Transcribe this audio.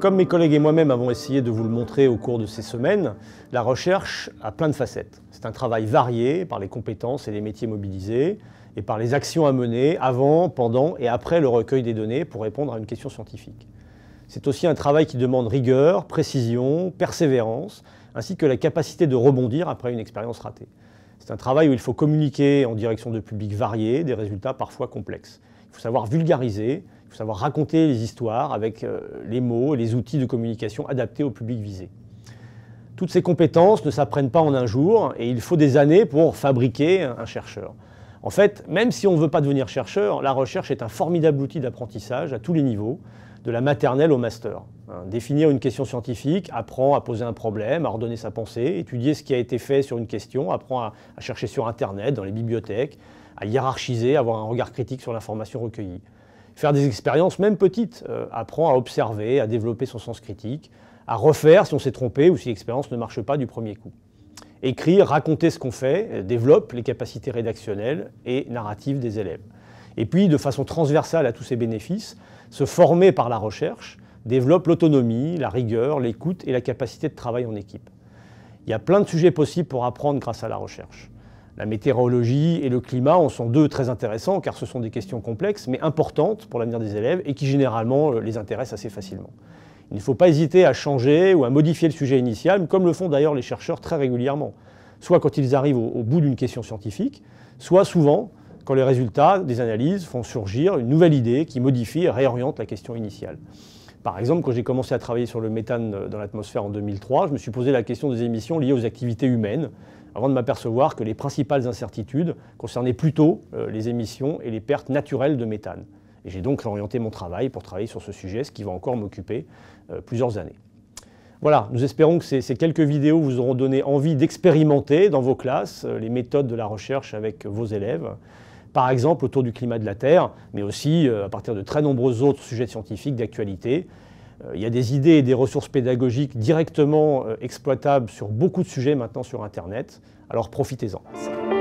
Comme mes collègues et moi-même avons essayé de vous le montrer au cours de ces semaines, la recherche a plein de facettes. C'est un travail varié par les compétences et les métiers mobilisés et par les actions à mener avant, pendant et après le recueil des données pour répondre à une question scientifique. C'est aussi un travail qui demande rigueur, précision, persévérance, ainsi que la capacité de rebondir après une expérience ratée. C'est un travail où il faut communiquer en direction de publics variés, des résultats parfois complexes. Il faut savoir vulgariser, il faut savoir raconter les histoires avec euh, les mots et les outils de communication adaptés au public visé. Toutes ces compétences ne s'apprennent pas en un jour et il faut des années pour fabriquer un chercheur. En fait, même si on ne veut pas devenir chercheur, la recherche est un formidable outil d'apprentissage à tous les niveaux, de la maternelle au master. Hein, définir une question scientifique apprend à poser un problème, à ordonner sa pensée, étudier ce qui a été fait sur une question, apprend à, chercher sur Internet, dans les bibliothèques, à hiérarchiser, avoir un regard critique sur l'information recueillie. Faire des expériences, même petites, euh, apprend à observer, à développer son sens critique, à refaire si on s'est trompé ou si l'expérience ne marche pas du premier coup. Écrire, raconter ce qu'on fait, euh, développe les capacités rédactionnelles et narratives des élèves. Et puis, de façon transversale à tous ces bénéfices, se former par la recherche, développe l'autonomie, la rigueur, l'écoute et la capacité de travail en équipe. Il y a plein de sujets possibles pour apprendre grâce à la recherche. La météorologie et le climat en sont deux très intéressants car ce sont des questions complexes mais importantes pour l'avenir des élèves et qui généralement euh, les intéressent assez facilement. Il ne faut pas hésiter à changer ou à modifier le sujet initial, comme le font d'ailleurs les chercheurs très régulièrement, soit quand ils arrivent au, bout d'une question scientifique, soit souvent quand les résultats des analyses font surgir une nouvelle idée qui modifie et réoriente la question initiale. Par exemple, quand j'ai commencé à travailler sur le méthane euh, dans l'atmosphère en 2003, je me suis posé la question des émissions liées aux activités humaines, avant de m'apercevoir que les principales incertitudes concernaient plutôt euh, les émissions et les pertes naturelles de méthane. Et j'ai donc réorienté mon travail pour travailler sur ce sujet, ce qui va encore m'occuper euh, plusieurs années. Voilà, nous espérons que ces, quelques vidéos vous auront donné envie d'expérimenter dans vos classes les méthodes de la recherche avec vos élèves par exemple autour du climat de la Terre, mais aussi euh, à partir de très nombreux autres sujets scientifiques d'actualité. Euh, il y a des idées et des ressources pédagogiques directement euh, exploitables sur beaucoup de sujets maintenant sur Internet, alors profitez-en.